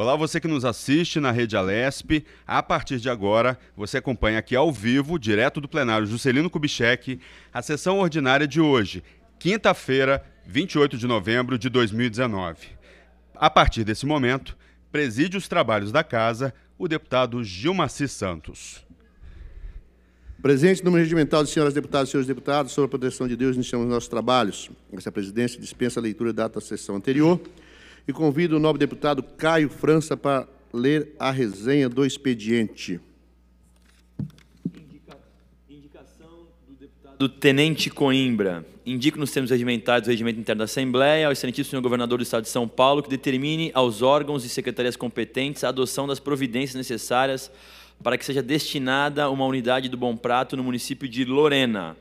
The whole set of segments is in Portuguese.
Olá, você que nos assiste na Rede Alesp. A partir de agora, você acompanha aqui ao vivo, direto do plenário Juscelino Kubitschek, a sessão ordinária de hoje, quinta-feira, 28 de novembro de 2019. A partir desse momento, preside os trabalhos da casa o deputado Gilmaci Santos. Presente, número regimental de senhoras deputadas e senhores deputados, sobre a proteção de Deus, iniciamos nossos trabalhos. Essa presidência dispensa a leitura da data da sessão anterior e convido o nobre deputado Caio França para ler a resenha do expediente. indicação do deputado Tenente Coimbra. Indico nos termos regimentais do Regimento Interno da Assembleia ao excelentíssimo senhor governador do Estado de São Paulo que determine aos órgãos e secretarias competentes a adoção das providências necessárias para que seja destinada uma unidade do Bom Prato no município de Lorena.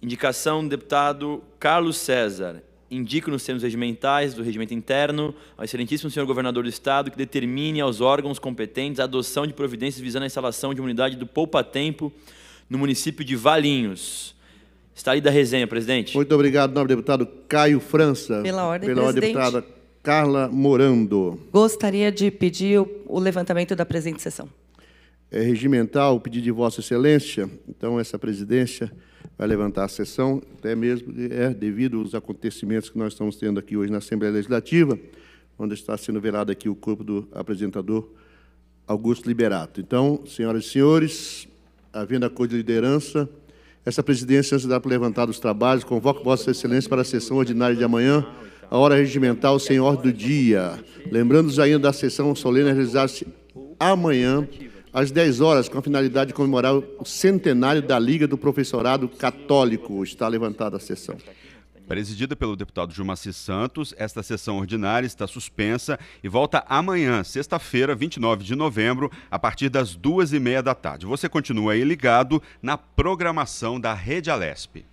Indicação do deputado Carlos César indico nos termos regimentais do regimento interno ao excelentíssimo senhor governador do estado que determine aos órgãos competentes a adoção de providências visando a instalação de uma unidade do poupatempo no município de Valinhos. Está aí da resenha, presidente. Muito obrigado, nobre deputado Caio França. Pela ordem, Pela presidente. deputada Carla Morando. Gostaria de pedir o levantamento da presente sessão. É regimental o pedido de Vossa Excelência. Então, essa presidência vai levantar a sessão, até mesmo é, devido aos acontecimentos que nós estamos tendo aqui hoje na Assembleia Legislativa, onde está sendo velado aqui o corpo do apresentador Augusto Liberato. Então, senhoras e senhores, havendo acordo de liderança, essa presidência, antes de dar para levantar os trabalhos, convoca Vossa Excelência para a sessão ordinária de amanhã, a hora regimental sem ordem do dia. Lembrando-nos ainda da sessão solene realizar-se amanhã, às 10 horas, com a finalidade de comemorar o centenário da Liga do Professorado Católico. Está levantada a sessão. Presidida pelo deputado Gilmaci Santos, esta sessão ordinária está suspensa e volta amanhã, sexta-feira, 29 de novembro, a partir das duas e meia da tarde. Você continua aí ligado na programação da Rede Alesp.